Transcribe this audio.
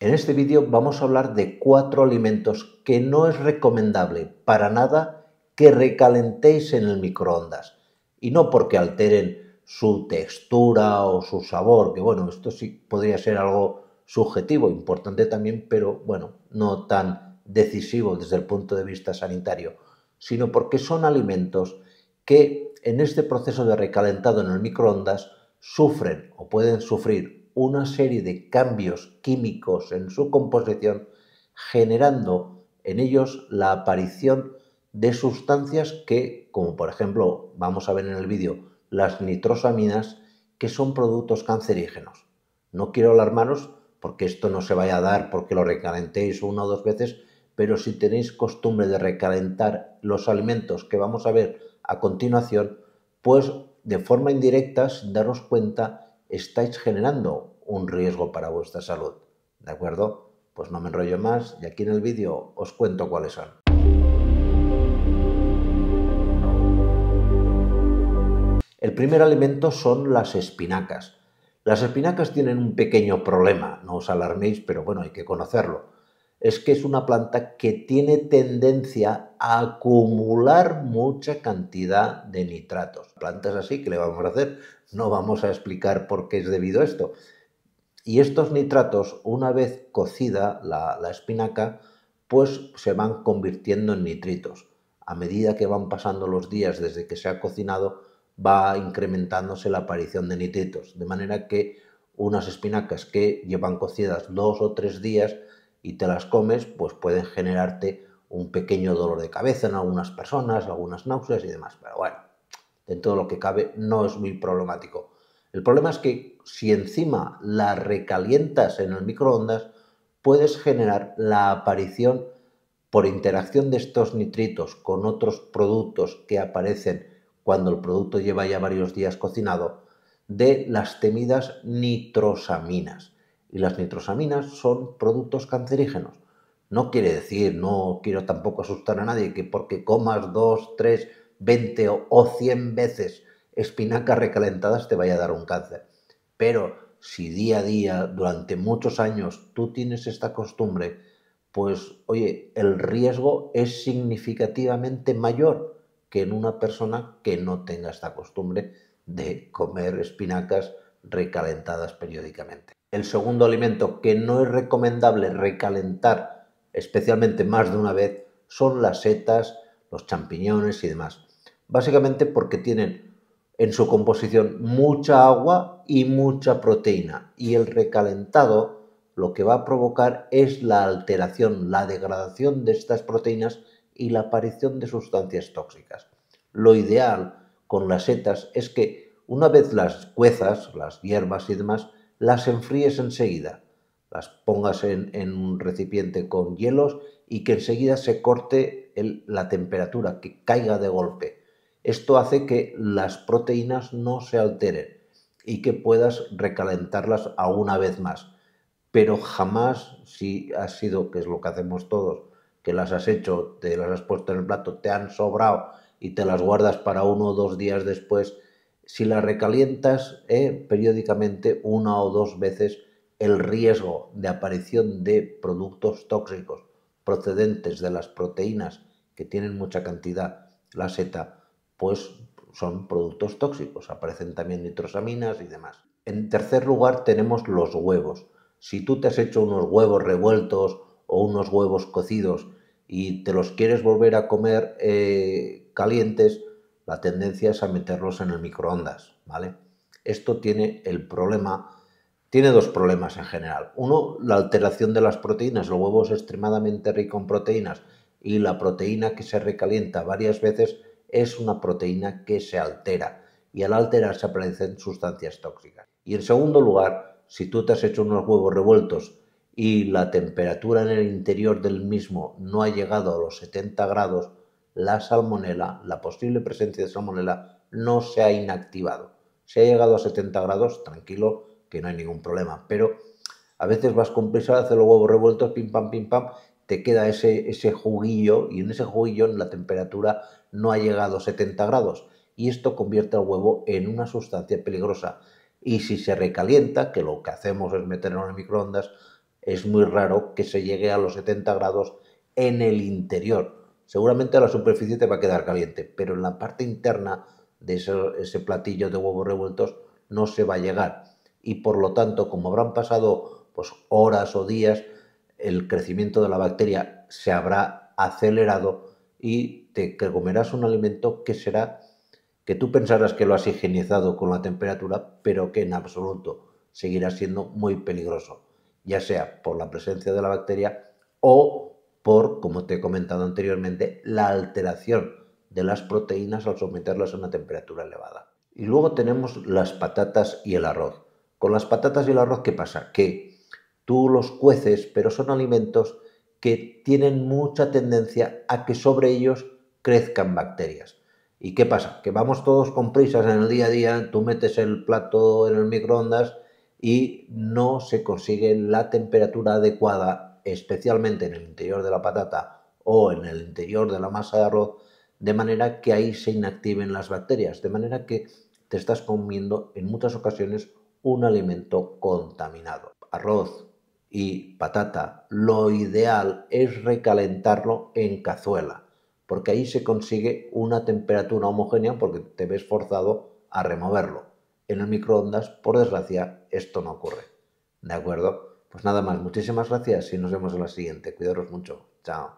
En este vídeo vamos a hablar de cuatro alimentos que no es recomendable para nada que recalentéis en el microondas. Y no porque alteren su textura o su sabor, que bueno, esto sí podría ser algo subjetivo, importante también, pero bueno, no tan decisivo desde el punto de vista sanitario, sino porque son alimentos que en este proceso de recalentado en el microondas sufren o pueden sufrir una serie de cambios químicos en su composición, generando en ellos la aparición de sustancias que, como por ejemplo vamos a ver en el vídeo, las nitrosaminas, que son productos cancerígenos. No quiero alarmaros porque esto no se vaya a dar porque lo recalentéis una o dos veces, pero si tenéis costumbre de recalentar los alimentos que vamos a ver a continuación, pues de forma indirecta, sin daros cuenta, estáis generando un riesgo para vuestra salud. ¿De acuerdo? Pues no me enrollo más y aquí en el vídeo os cuento cuáles son. El primer alimento son las espinacas. Las espinacas tienen un pequeño problema, no os alarméis, pero bueno, hay que conocerlo. Es que es una planta que tiene tendencia a acumular mucha cantidad de nitratos. Plantas así, ¿qué le vamos a hacer? No vamos a explicar por qué es debido a esto y estos nitratos, una vez cocida la, espinaca, pues se van convirtiendo en nitritos. A medida que van pasando los días desde que se ha cocinado, va incrementándose la aparición de nitritos. De manera que unas espinacas que llevan cocidas dos o tres días y te las comes, pues pueden generarte un pequeño dolor de cabeza en algunas personas, algunas náuseas y demás. Pero bueno, en todo lo que cabe no es muy problemático. El problema es que si encima la recalientas en el microondas, puedes generar la aparición por interacción de estos nitritos con otros productos que aparecen cuando el producto lleva ya varios días cocinado, de las temidas nitrosaminas. Y las nitrosaminas son productos cancerígenos. No quiere decir, no quiero tampoco asustar a nadie, que porque comas 2, 3, 20 o 100 veces espinacas recalentadas te vaya a dar un cáncer. Pero si día a día, durante muchos años, tú tienes esta costumbre, pues oye, el riesgo es significativamente mayor que en una persona que no tenga esta costumbre de comer espinacas recalentadas periódicamente. El segundo alimento que no es recomendable recalentar, especialmente más de una vez, son las setas, los champiñones y demás. Básicamente porque tienen en su composición mucha agua y mucha proteína. Y el recalentado lo que va a provocar es la alteración, la degradación de estas proteínas y la aparición de sustancias tóxicas. Lo ideal con las setas es que una vez las cuezas, las hierbas y demás, las enfríes enseguida. Las pongas en, un recipiente con hielos y que enseguida se corte la temperatura, que caiga de golpe esto hace que las proteínas no se alteren y que puedas recalentarlas a una vez más. Pero jamás, si has sido, que es lo que hacemos todos, que las has hecho, te las has puesto en el plato, te han sobrado y te las guardas para uno o dos días después, si las recalientas eh, periódicamente una o dos veces, el riesgo de aparición de productos tóxicos procedentes de las proteínas que tienen mucha cantidad, la seta, pues son productos tóxicos, aparecen también nitrosaminas y demás. En tercer lugar tenemos los huevos. Si tú te has hecho unos huevos revueltos o unos huevos cocidos y te los quieres volver a comer eh, calientes, la tendencia es a meterlos en el microondas, ¿vale? Esto tiene el problema, tiene dos problemas en general. Uno, la alteración de las proteínas. El huevo es extremadamente rico en proteínas y la proteína que se recalienta varias veces es una proteína que se altera y al alterarse aparecen sustancias tóxicas. Y en segundo lugar, si tú te has hecho unos huevos revueltos y la temperatura en el interior del mismo no ha llegado a los 70 grados, la salmonela, la posible presencia de salmonela, no se ha inactivado. Si ha llegado a 70 grados, tranquilo, que no hay ningún problema. Pero a veces vas con prisa, hacer los huevos revueltos, pim pam, pim pam, te queda ese, ese juguillo y en ese juguillo la temperatura no ha llegado a 70 grados y esto convierte al huevo en una sustancia peligrosa. Y si se recalienta, que lo que hacemos es meterlo en el microondas, es muy raro que se llegue a los 70 grados en el interior. Seguramente la superficie te va a quedar caliente, pero en la parte interna de ese, ese platillo de huevos revueltos no se va a llegar. Y por lo tanto, como habrán pasado pues, horas o días, el crecimiento de la bacteria se habrá acelerado y te comerás un alimento que será que tú pensarás que lo has higienizado con la temperatura, pero que en absoluto seguirá siendo muy peligroso, ya sea por la presencia de la bacteria o por, como te he comentado anteriormente, la alteración de las proteínas al someterlas a una temperatura elevada. Y luego tenemos las patatas y el arroz. Con las patatas y el arroz, ¿qué pasa? Que Tú los cueces, pero son alimentos que tienen mucha tendencia a que sobre ellos crezcan bacterias. ¿Y qué pasa? Que vamos todos con prisas en el día a día, tú metes el plato en el microondas y no se consigue la temperatura adecuada, especialmente en el interior de la patata o en el interior de la masa de arroz, de manera que ahí se inactiven las bacterias, de manera que te estás comiendo en muchas ocasiones un alimento contaminado. Arroz, y patata. Lo ideal es recalentarlo en cazuela, porque ahí se consigue una temperatura homogénea porque te ves forzado a removerlo. En el microondas, por desgracia, esto no ocurre. ¿De acuerdo? Pues nada más, muchísimas gracias y nos vemos en la siguiente. Cuidaros mucho. Chao.